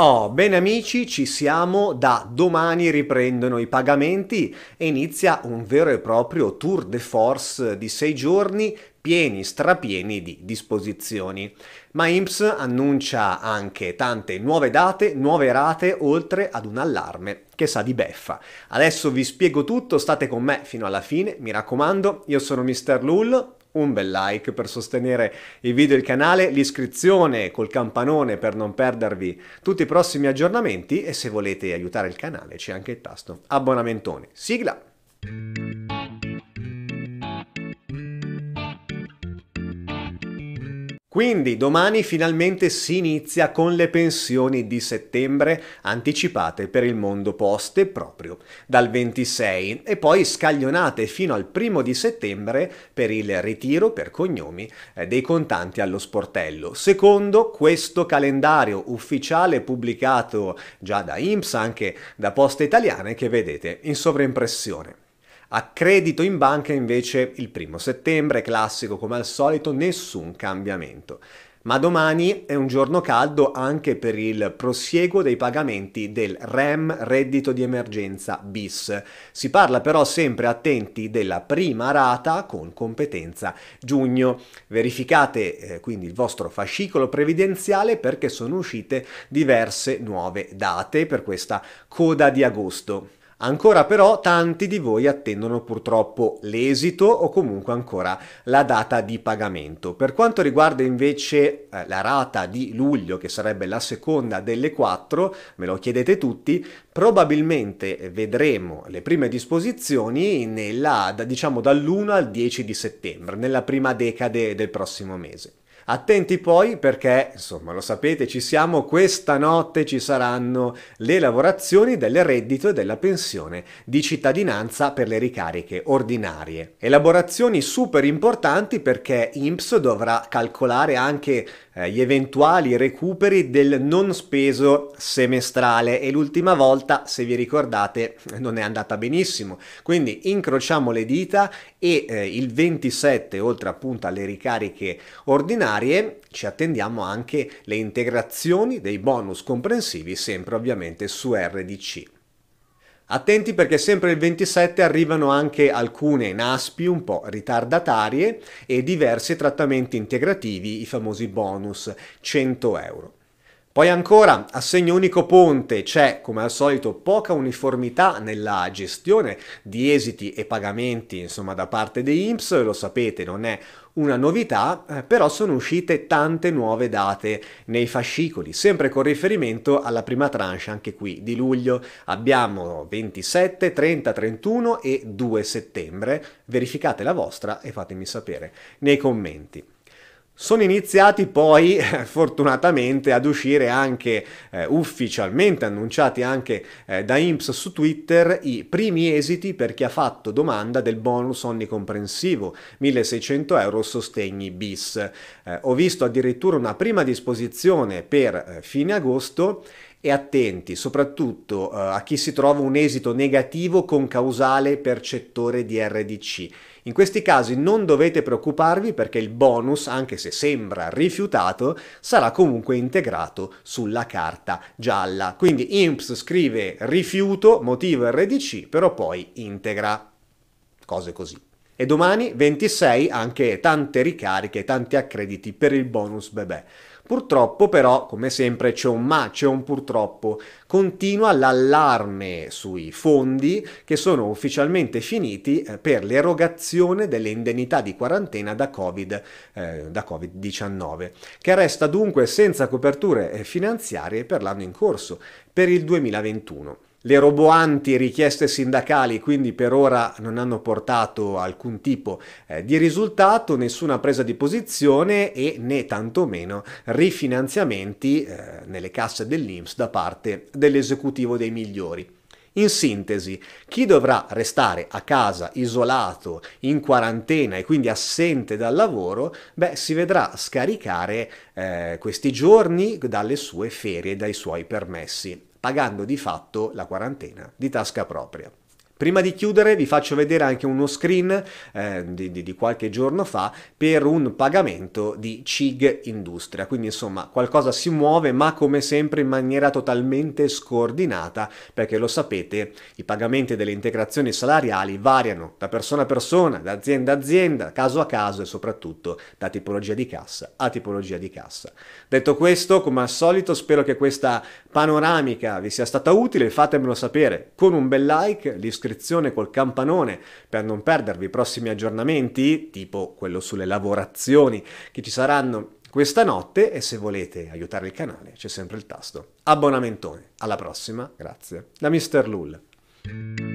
Oh, bene amici, ci siamo, da domani riprendono i pagamenti e inizia un vero e proprio tour de force di sei giorni pieni, strapieni di disposizioni. Ma IMSS annuncia anche tante nuove date, nuove rate, oltre ad un allarme che sa di beffa. Adesso vi spiego tutto, state con me fino alla fine, mi raccomando, io sono Mr. Lull, un bel like per sostenere il video e il canale, l'iscrizione col campanone per non perdervi tutti i prossimi aggiornamenti e se volete aiutare il canale c'è anche il tasto abbonamentone. Sigla! Quindi domani finalmente si inizia con le pensioni di settembre anticipate per il mondo poste proprio dal 26 e poi scaglionate fino al primo di settembre per il ritiro per cognomi eh, dei contanti allo sportello. Secondo questo calendario ufficiale pubblicato già da IMSS anche da Poste Italiane che vedete in sovraimpressione. A credito in banca invece il primo settembre, classico come al solito, nessun cambiamento. Ma domani è un giorno caldo anche per il prosieguo dei pagamenti del REM reddito di emergenza bis. Si parla però sempre attenti della prima rata con competenza giugno. Verificate eh, quindi il vostro fascicolo previdenziale perché sono uscite diverse nuove date per questa coda di agosto. Ancora però tanti di voi attendono purtroppo l'esito o comunque ancora la data di pagamento. Per quanto riguarda invece eh, la rata di luglio, che sarebbe la seconda delle quattro, me lo chiedete tutti, probabilmente vedremo le prime disposizioni nella, diciamo dall'1 al 10 di settembre, nella prima decade del prossimo mese. Attenti poi perché, insomma, lo sapete, ci siamo, questa notte ci saranno le lavorazioni del reddito e della pensione di cittadinanza per le ricariche ordinarie. Elaborazioni super importanti perché INPS dovrà calcolare anche eh, gli eventuali recuperi del non speso semestrale e l'ultima volta, se vi ricordate, non è andata benissimo. Quindi incrociamo le dita e eh, il 27, oltre appunto alle ricariche ordinarie, ci attendiamo anche le integrazioni dei bonus comprensivi, sempre ovviamente su RDC. Attenti perché sempre il 27 arrivano anche alcune NASPI un po' ritardatarie e diversi trattamenti integrativi, i famosi bonus 100 euro. Poi ancora, assegno unico ponte, c'è come al solito poca uniformità nella gestione di esiti e pagamenti insomma, da parte dei IMSS, lo sapete non è una novità, eh, però sono uscite tante nuove date nei fascicoli, sempre con riferimento alla prima tranche anche qui di luglio. Abbiamo 27, 30, 31 e 2 settembre, verificate la vostra e fatemi sapere nei commenti. Sono iniziati poi fortunatamente ad uscire anche eh, ufficialmente, annunciati anche eh, da IMPS su Twitter, i primi esiti per chi ha fatto domanda del bonus onnicomprensivo 1600 euro sostegni bis. Eh, ho visto addirittura una prima disposizione per eh, fine agosto e attenti soprattutto eh, a chi si trova un esito negativo con causale percettore di RDC. In questi casi non dovete preoccuparvi perché il bonus, anche se sembra rifiutato, sarà comunque integrato sulla carta gialla. Quindi IMPS scrive rifiuto, motivo RDC, però poi integra. Cose così. E domani 26 anche tante ricariche, tanti accrediti per il bonus bebè. Purtroppo però, come sempre, c'è un ma, c'è un purtroppo. Continua l'allarme sui fondi che sono ufficialmente finiti eh, per l'erogazione delle indennità di quarantena da, COVID, eh, da Covid-19, che resta dunque senza coperture eh, finanziarie per l'anno in corso, per il 2021 le roboanti richieste sindacali quindi per ora non hanno portato alcun tipo eh, di risultato, nessuna presa di posizione e né tantomeno rifinanziamenti eh, nelle casse dell'Inps da parte dell'esecutivo dei migliori. In sintesi, chi dovrà restare a casa isolato, in quarantena e quindi assente dal lavoro, beh, si vedrà scaricare eh, questi giorni dalle sue ferie, dai suoi permessi pagando di fatto la quarantena di tasca propria. Prima di chiudere vi faccio vedere anche uno screen eh, di, di, di, qualche giorno fa per un pagamento di CIG Industria, quindi insomma qualcosa si muove ma come sempre in maniera totalmente scordinata perché lo sapete i pagamenti delle integrazioni salariali variano da persona a persona, da azienda a azienda, caso a caso e soprattutto da tipologia di cassa a tipologia di cassa. Detto questo come al solito spero che questa panoramica vi sia stata utile, fatemelo sapere con un bel like, l'iscrizione iscrizione col campanone per non perdervi i prossimi aggiornamenti, tipo quello sulle lavorazioni che ci saranno questa notte e se volete aiutare il canale c'è sempre il tasto abbonamentone. Alla prossima, grazie. Da Mr. Lull.